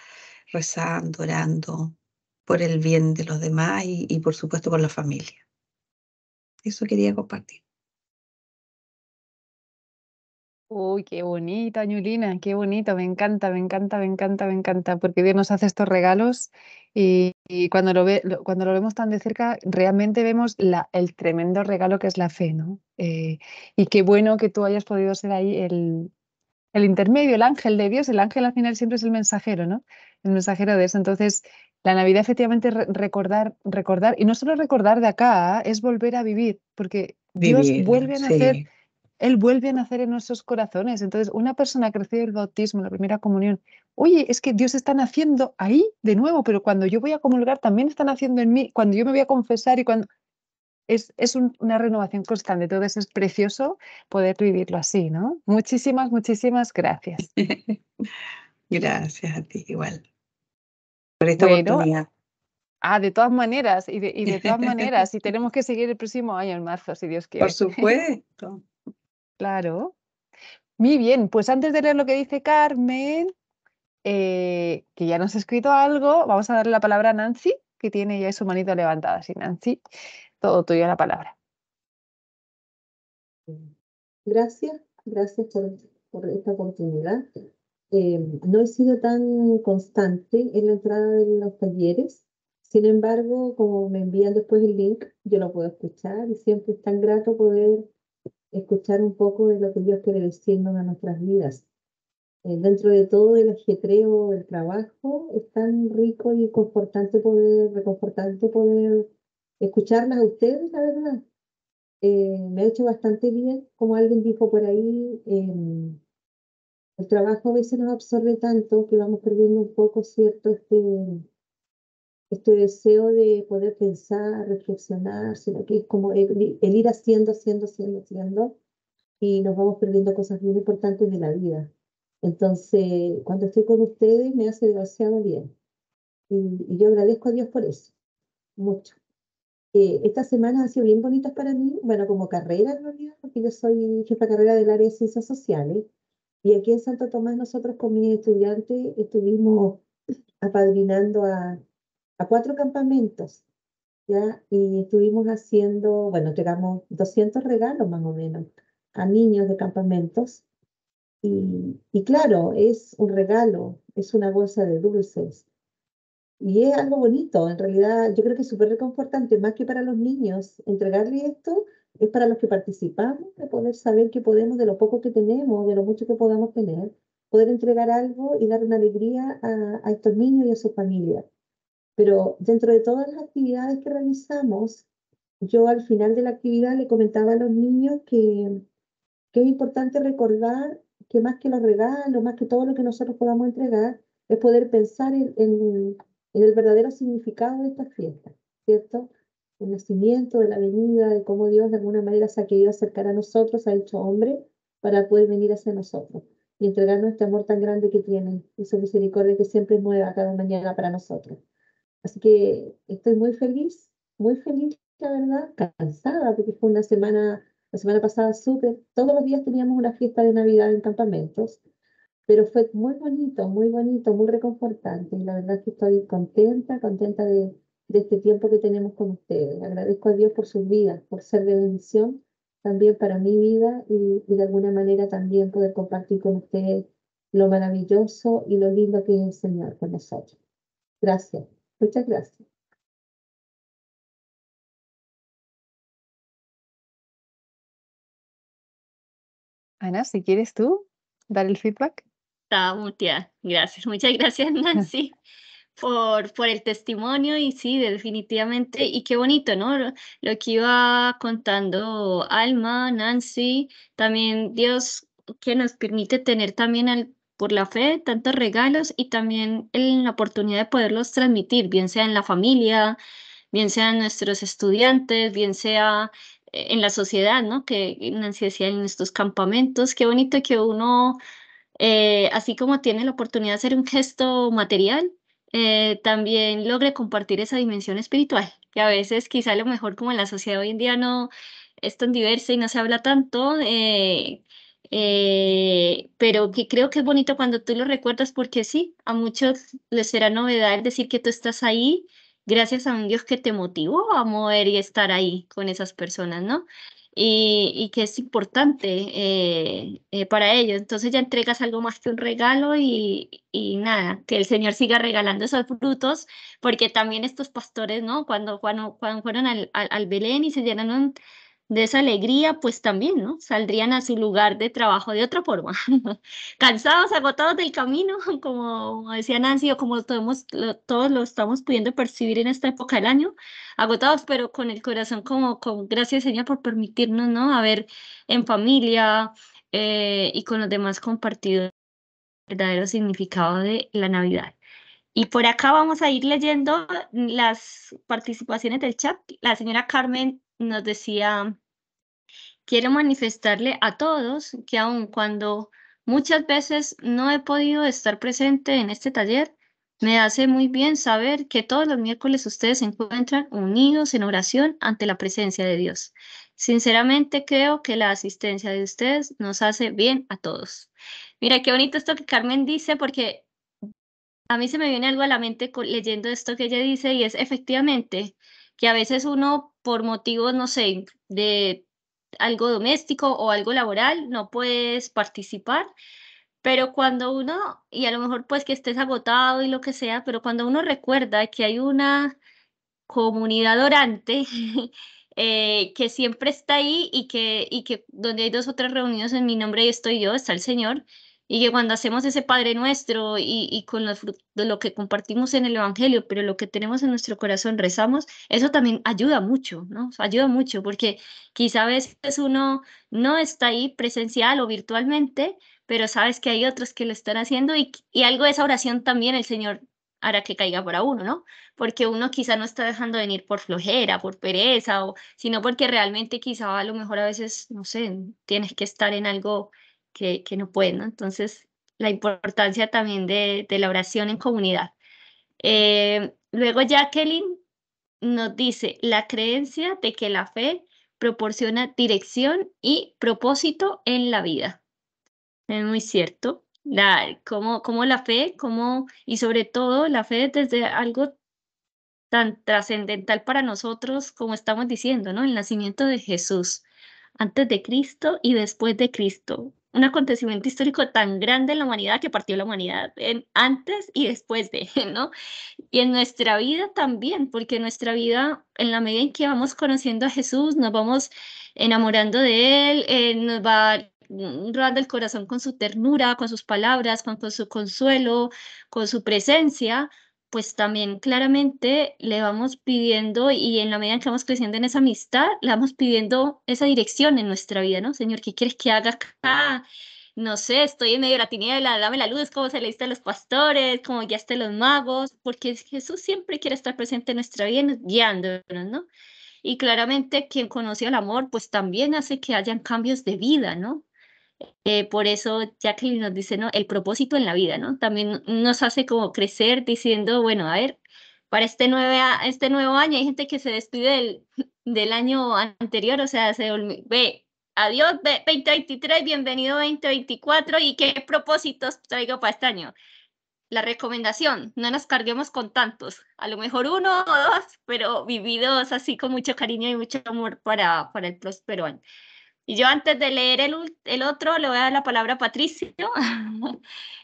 rezando, orando por el bien de los demás y, por supuesto por la familia. Eso quería compartir. Uy, qué bonita, Ñulina, qué bonita, me encanta, me encanta, me encanta, me encanta, porque Dios nos hace estos regalos y, y cuando lo, ve, cuando lo vemos tan de cerca, realmente vemos el tremendo regalo que es la fe, ¿no? Eh, y qué bueno que tú hayas podido ser ahí el, el, intermedio, el ángel de Dios. El ángel al final siempre es el mensajero, ¿no? El mensajero de eso. Entonces, la Navidad efectivamente recordar, recordar, y no solo recordar de acá, es volver a vivir, porque Dios vuelve a nacer. Él vuelve a nacer en nuestros corazones. Entonces, una persona recibe el bautismo, la primera comunión, oye, es que Dios está naciendo ahí de nuevo, pero cuando yo voy a comulgar también están haciendo en mí, cuando yo me voy a confesar y cuando... Es, es una renovación constante, Todo eso es precioso poder vivirlo así, ¿no? Muchísimas, muchísimas gracias. gracias a ti igual por esta oportunidad. Ah, de todas maneras, y y de todas maneras, y tenemos que seguir el próximo año en marzo, si Dios quiere. Por supuesto. claro. Muy bien, pues antes de leer lo que dice Carmen, eh, que ya nos ha escrito algo. Vamos a darle la palabra a Nancy, que tiene ya su manito levantada. Sí, Nancy, todo tuyo la palabra. Gracias, gracias por, por esta oportunidad. Eh, no he sido tan constante en la entrada de los talleres, sin embargo, como me envían después el link, yo lo puedo escuchar y siempre es tan grato poder escuchar un poco de lo que Dios quiere decirnos a nuestras vidas. Eh, dentro de todo el ajetreo, el trabajo, es tan rico y confortante poder, reconfortante poder escucharlas a ustedes, la verdad. Eh, me ha hecho bastante bien, como alguien dijo por ahí, em, el trabajo a veces nos absorbe tanto que vamos perdiendo un poco, ¿cierto? Este, este deseo de poder pensar, reflexionar, sino que es como el, el ir haciendo, haciendo, haciendo, haciendo, y nos vamos perdiendo cosas muy importantes de la vida. Entonces, cuando estoy con ustedes me hace demasiado bien. Y, yo agradezco a Dios por eso, mucho. Eh, estas semanas han sido bien bonitas para mí, bueno, como carrera porque yo soy jefa carrera del área de ciencias sociales. Y aquí en Santo Tomás nosotros con mis estudiantes estuvimos apadrinando a, cuatro campamentos, ¿ya? Y estuvimos haciendo, bueno, entregamos 200 regalos más o menos a niños de campamentos y, claro, es un regalo, es una bolsa de dulces. Y es algo bonito, en realidad yo creo que es súper reconfortante, más que para los niños, entregarle esto es para los que participamos, de poder saber que podemos, de lo poco que tenemos, de lo mucho que podamos tener, poder entregar algo y dar una alegría a, a estos niños y a sus familias. Pero dentro de todas las actividades que realizamos, yo al final de la actividad le comentaba a los niños que, que es importante recordar que más que los regalos, más que todo lo que nosotros podamos entregar, es poder pensar en, el verdadero significado de estas fiestas, ¿cierto? El nacimiento, de la venida, de cómo Dios de alguna manera se ha querido acercar a nosotros, ha hecho hombre, para poder venir hacia nosotros y entregarnos este amor tan grande que tiene y su misericordia que siempre es nueva cada mañana para nosotros. Así que estoy muy feliz, muy feliz, la verdad, cansada, porque fue una semana la semana pasada súper. todos los días teníamos una fiesta de Navidad en campamentos, pero fue muy bonito, muy bonito, muy reconfortante. Y la verdad que estoy contenta, contenta de, este tiempo que tenemos con ustedes. Agradezco a Dios por sus vidas, por ser de bendición también para mi vida y de alguna manera también poder compartir con ustedes lo maravilloso y lo lindo que es el Señor con nosotros. Gracias, muchas gracias. Ana, si quieres tú dar el feedback. Está mutia, Gracias. Muchas gracias, Nancy. Por, por, el testimonio y sí, definitivamente, y qué bonito, ¿no? Lo, que iba contando Alma, Nancy, también Dios que nos permite tener también por la fe tantos regalos y también la oportunidad de poderlos transmitir, bien sea en la familia, bien sea en nuestros estudiantes, bien sea eh, en la sociedad, ¿no? Que Nancy decía en estos campamentos, qué bonito que uno, eh, así como tiene la oportunidad de hacer un gesto material, eh, también logre compartir esa dimensión espiritual, que a veces quizá a lo mejor como en la sociedad hoy en día no es tan diversa y no se habla tanto, pero que creo que es bonito cuando tú lo recuerdas porque sí, a muchos les será novedad decir que tú estás ahí gracias a un Dios que te motivó a mover y estar ahí con esas personas, ¿no? Y, que es importante eh, eh, para ellos. Entonces ya entregas algo más que un regalo y, nada, que el Señor siga regalando esos frutos, porque también estos pastores, ¿no? Cuando, cuando, fueron al, al, al Belén y se llenaron de esa alegría, pues también, ¿no? Saldrían a su lugar de trabajo de otra forma, cansados, agotados del camino, como decía Nancy, o como todos, lo, estamos pudiendo percibir en esta época del año, agotados, pero con el corazón como, con gracias Señor por permitirnos, ¿no? A ver en familia eh, y con los demás compartido el verdadero significado de la Navidad. Y por acá vamos a ir leyendo las participaciones del chat. La señora Carmen nos decía, quiero manifestarle a todos que aun cuando muchas veces no he podido estar presente en este taller, me hace muy bien saber que todos los miércoles ustedes se encuentran unidos en oración ante la presencia de Dios. Sinceramente creo que la asistencia de ustedes nos hace bien a todos. Mira, qué bonito esto que Carmen dice porque a mí se me viene algo a la mente leyendo esto que ella dice y es efectivamente, que a veces uno por motivos, no sé, de algo doméstico o algo laboral, no puedes participar, pero cuando uno, y a lo mejor pues que estés agotado y lo que sea, pero cuando uno recuerda que hay una comunidad orante eh, que siempre está ahí y que, y que donde hay dos o tres reunidos en mi nombre y estoy yo, está el Señor, y que cuando hacemos ese Padre Nuestro y, con lo que compartimos en el Evangelio, pero lo que tenemos en nuestro corazón rezamos, eso también ayuda mucho, ¿no? Ayuda mucho porque quizá a veces uno no está ahí presencial o virtualmente, pero sabes que hay otros que lo están haciendo y, y algo de esa oración también el Señor hará que caiga para uno, ¿no? Porque uno quizá no está dejando venir por flojera, por pereza, o, sino porque realmente quizá a lo mejor a veces, no sé, tienes que estar en algo que, no pueden, ¿no? Entonces, la importancia también de, la oración en comunidad. Eh, luego Jacqueline nos dice, la creencia de que la fe proporciona dirección y propósito en la vida. Es muy cierto. como, la fe, como, y sobre todo la fe desde algo tan trascendental para nosotros, como estamos diciendo, ¿no? El nacimiento de Jesús, antes de Cristo y después de Cristo un acontecimiento histórico tan grande en la humanidad que partió la humanidad en, antes y después de, ¿no? Y en nuestra vida también, porque en nuestra vida, en la medida en que vamos conociendo a Jesús, nos vamos enamorando de Él, eh, nos va robando el corazón con su ternura, con sus palabras, con su consuelo, con su presencia, pues también claramente le vamos pidiendo y en la medida en que vamos creciendo en esa amistad, le vamos pidiendo esa dirección en nuestra vida, ¿no? Señor, ¿qué quieres que haga acá? No sé, estoy en medio de la tiniebla, dame la luz, como se le dice a los pastores, como guiaste a los magos, porque Jesús siempre quiere estar presente en nuestra vida guiándonos, ¿no? Y claramente quien conoce el amor, pues también hace que hayan cambios de vida, ¿no? Eh, por eso Jacqueline nos dice, ¿no? El propósito en la vida, ¿no? También nos hace como crecer diciendo, bueno, a ver, para este, nueve, este nuevo año hay gente que se despide del, del año anterior, o sea, se ve, adiós 2023, bienvenido 2024 y qué propósitos traigo para este año. La recomendación, no nos carguemos con tantos, a lo mejor uno o dos, pero vividos así con mucho cariño y mucho amor para, para el próspero año. Y yo antes de leer el, el otro, le voy a dar la palabra a Patricio,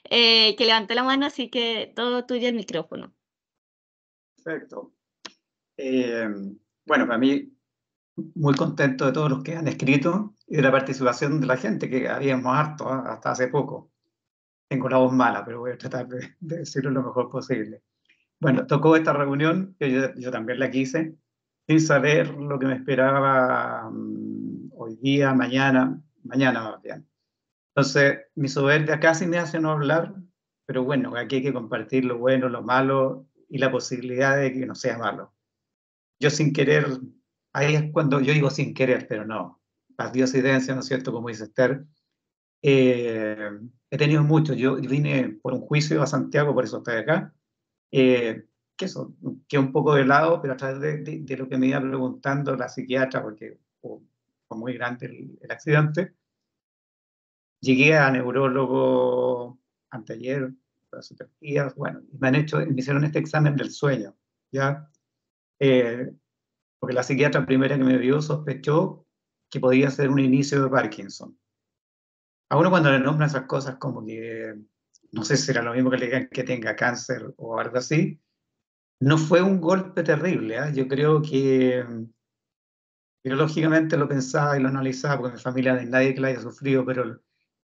eh, que levante la mano, así que todo tuyo el micrófono. Perfecto. Eh, bueno, para mí, muy contento de todos los que han escrito y de la participación de la gente, que habíamos harto ¿ah? hasta hace poco. Tengo la voz mala, pero voy a tratar de, decirlo lo mejor posible. Bueno, tocó esta reunión, que yo, yo, también la quise, sin saber lo que me esperaba. Mm, hoy día, mañana, mañana más bien. Entonces, mi soberbia casi me hace no hablar, pero bueno, aquí hay que compartir lo bueno, lo malo y la posibilidad de que no sea malo. Yo sin querer, ahí es cuando yo digo sin querer, pero no, las diosidencias, ¿no es cierto? Como dice Esther, eh, he tenido mucho. Yo vine por un juicio a Santiago, por eso estoy acá. Eh, que eso, que un poco de lado, pero a través de, lo que me iba preguntando la psiquiatra, porque oh, muy grande el, accidente. Llegué a neurólogo anteayer, días, bueno, me han hecho, me hicieron este examen del sueño, ¿ya? Eh, porque la psiquiatra primera que me vio sospechó que podía ser un inicio de Parkinson. A uno cuando le nombran esas cosas como que, no sé si era lo mismo que le digan que tenga cáncer o algo así, no fue un golpe terrible, ¿ah? yo creo que pero lógicamente lo pensaba y lo analizaba, porque mi familia de nadie que la haya sufrido, pero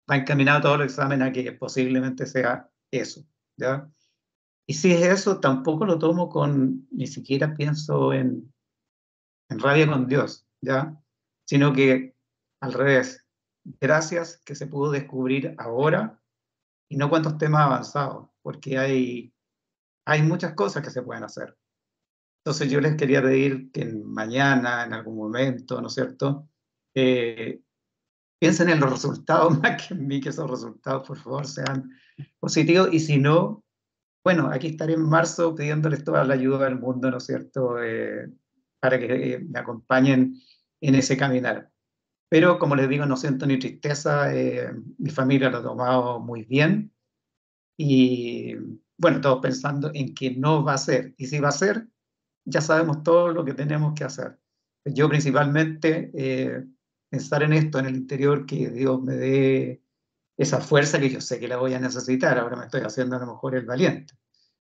va encaminado todo el examen a que posiblemente sea eso. ¿ya? Y si es eso, tampoco lo tomo con, ni siquiera pienso en, en rabia con Dios, ¿ya? Sino que al revés, gracias que se pudo descubrir ahora y no cuántos temas avanzados, porque hay, hay muchas cosas que se pueden hacer. Entonces yo les quería pedir que mañana, en algún momento, ¿no es cierto? Eh, piensen en los resultados más que en mí, que esos resultados, por favor, sean positivos. Y si no, bueno, aquí estaré en marzo pidiéndoles toda la ayuda del mundo, ¿no es cierto?, eh, para que eh, me acompañen en ese caminar. Pero como les digo, no siento ni tristeza, mi familia lo ha tomado muy bien. Y bueno, todos pensando en que no va a ser. Y si va a ser, ya sabemos todo lo que tenemos que hacer. Yo principalmente eh, pensar en esto, en el interior, que Dios me dé esa fuerza que yo sé que la voy a necesitar. Ahora me estoy haciendo a lo mejor el valiente,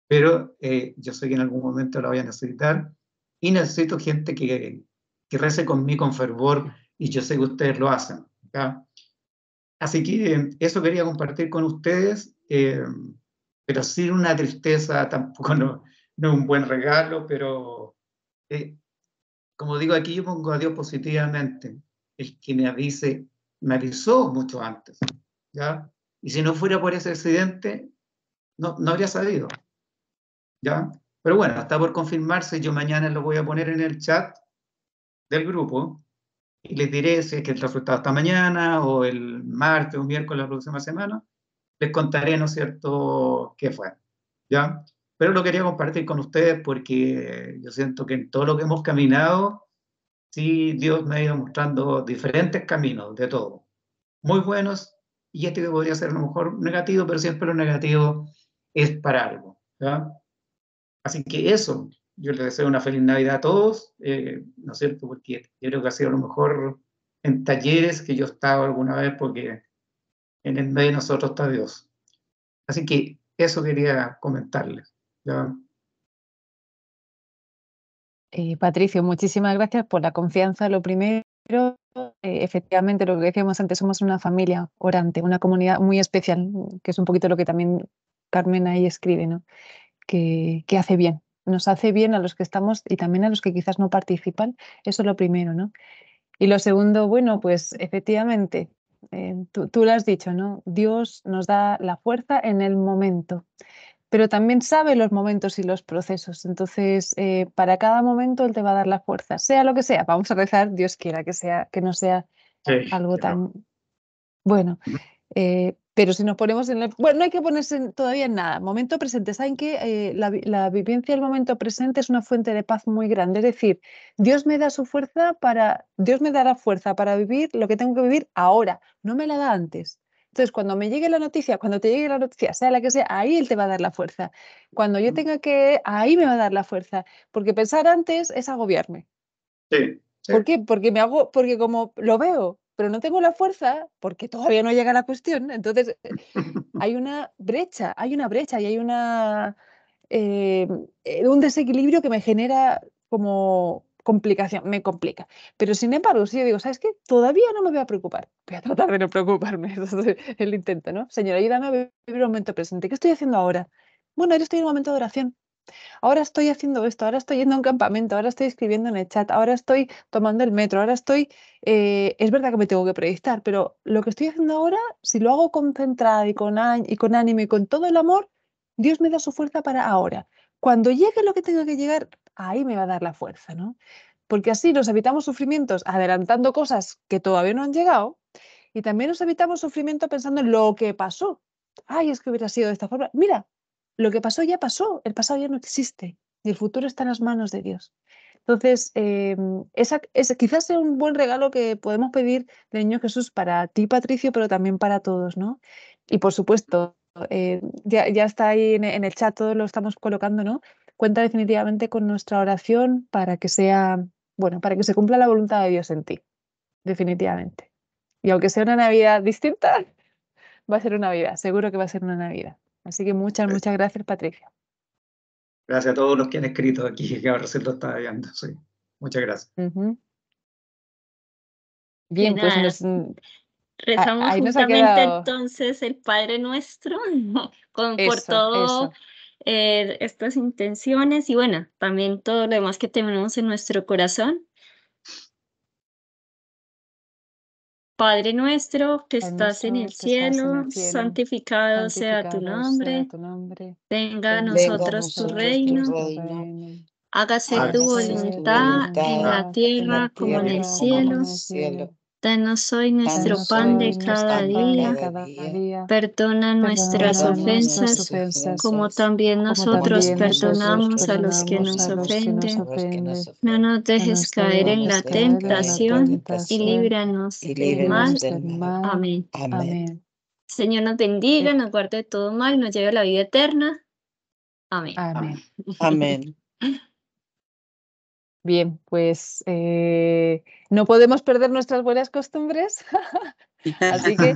pero eh, yo sé que en algún momento la voy a necesitar y necesito gente que, que rece conmigo con fervor y yo sé que ustedes lo hacen. Así que eso quería compartir con ustedes, eh, pero sin una tristeza tampoco no es un buen regalo, pero eh, como digo aquí, yo pongo a Dios positivamente. El que me avise, me avisó mucho antes. ¿ya? Y si no fuera por ese accidente, no, habría sabido. ¿ya? Pero bueno, está por confirmarse. Yo mañana lo voy a poner en el chat del grupo y les diré si es que el resultado está mañana o el martes o miércoles la próxima semana. Les contaré, ¿no es cierto?, qué fue. ¿Ya? pero lo quería compartir con ustedes porque yo siento que en todo lo que hemos caminado, sí, Dios me ha ido mostrando diferentes caminos de todo, muy buenos, y este que podría ser a lo mejor negativo, pero siempre lo negativo es para algo. Así que eso, yo les deseo una feliz Navidad a todos, eh, ¿no es cierto? Porque yo creo que ha sido a lo mejor en talleres que yo he estado alguna vez, porque en el medio de nosotros está Dios. Así que eso quería comentarles. Eh, Patricio, muchísimas gracias por la confianza. Lo primero, eh, efectivamente, lo que decíamos antes, somos una familia orante, una comunidad muy especial, que es un poquito lo que también Carmen ahí escribe, ¿no? que, hace bien, nos hace bien a los que estamos y también a los que quizás no participan. Eso es lo primero, ¿no? Y lo segundo, bueno, pues efectivamente, eh, tú, tú, lo has dicho, ¿no? Dios nos da la fuerza en el momento pero también sabe los momentos y los procesos. Entonces, eh, para cada momento Él te va a dar la fuerza, sea lo que sea. Vamos a rezar, Dios quiera que, sea, que no sea algo tan bueno. Eh, pero si nos ponemos en el... Bueno, no hay que ponerse todavía en nada. Momento presente. Saben que eh, la, vivencia del momento presente es una fuente de paz muy grande. Es decir, Dios me da su fuerza para... Dios me dará fuerza para vivir lo que tengo que vivir ahora. No me la da antes. Entonces, cuando me llegue la noticia, cuando te llegue la noticia, sea la que sea, ahí él te va a dar la fuerza. Cuando yo tenga que, ahí me va a dar la fuerza, porque pensar antes es agobiarme. Sí. ¿Por qué? Porque me hago, porque como lo veo, pero no tengo la fuerza, porque todavía no llega la cuestión, entonces eh, hay una brecha, hay una brecha y hay una eh, eh, un desequilibrio que me genera como complicación, me complica. Pero sin embargo, si yo digo, ¿sabes qué? Todavía no me voy a preocupar. Voy a tratar de no preocuparme. Entonces, el intento, ¿no? Señor, ayúdame a vivir el momento presente. ¿Qué estoy haciendo ahora? Bueno, ahora estoy en un momento de oración. Ahora estoy haciendo esto, ahora estoy yendo a un campamento, ahora estoy escribiendo en el chat, ahora estoy tomando el metro, ahora estoy... Eh, es verdad que me tengo que proyectar, pero lo que estoy haciendo ahora, si lo hago concentrada y con, y con ánimo y con todo el amor, Dios me da su fuerza para ahora. Cuando llegue lo que tengo que llegar, ahí me va a dar la fuerza, ¿no? Porque así nos evitamos sufrimientos adelantando cosas que todavía no han llegado y también nos evitamos sufrimiento pensando en lo que pasó. Ay, es que hubiera sido de esta forma. Mira, lo que pasó ya pasó, el pasado ya no existe y el futuro está en las manos de Dios. Entonces, eh, esa, quizás sea un buen regalo que podemos pedir del Niño Jesús para ti, Patricio, pero también para todos, ¿no? Y por supuesto, eh, ya, ya, está ahí en, en, el chat, todos lo estamos colocando, ¿no? Cuenta definitivamente con nuestra oración para que sea, bueno, para que se cumpla la voluntad de Dios en ti, definitivamente. Y aunque sea una Navidad distinta, va a ser una Navidad, seguro que va a ser una Navidad. Así que muchas, muchas gracias, Patricia. Gracias a todos los que han escrito aquí, que ahora se lo está viendo. Muchas gracias. Bien, pues nos, mm, rezamos entonces el Padre Nuestro con, por todo eh, estas intenciones y bueno, también todo lo demás que tenemos en nuestro corazón. Padre nuestro que estás, en, el cielo, santificado, sea, tu nombre, venga a nosotros, tu reino, Hágase, tu voluntad, en la tierra, como en el cielo. Danos hoy nuestro pan de cada, día. Perdona, nuestras ofensas, como también nosotros perdonamos a los que nos ofenden. No nos dejes caer en la tentación y líbranos del mal. Amén. Señor nos bendiga, nos guarde de todo mal, nos lleve a la vida eterna. Amén. Amén. Bien, pues eh, no podemos perder nuestras buenas costumbres, así que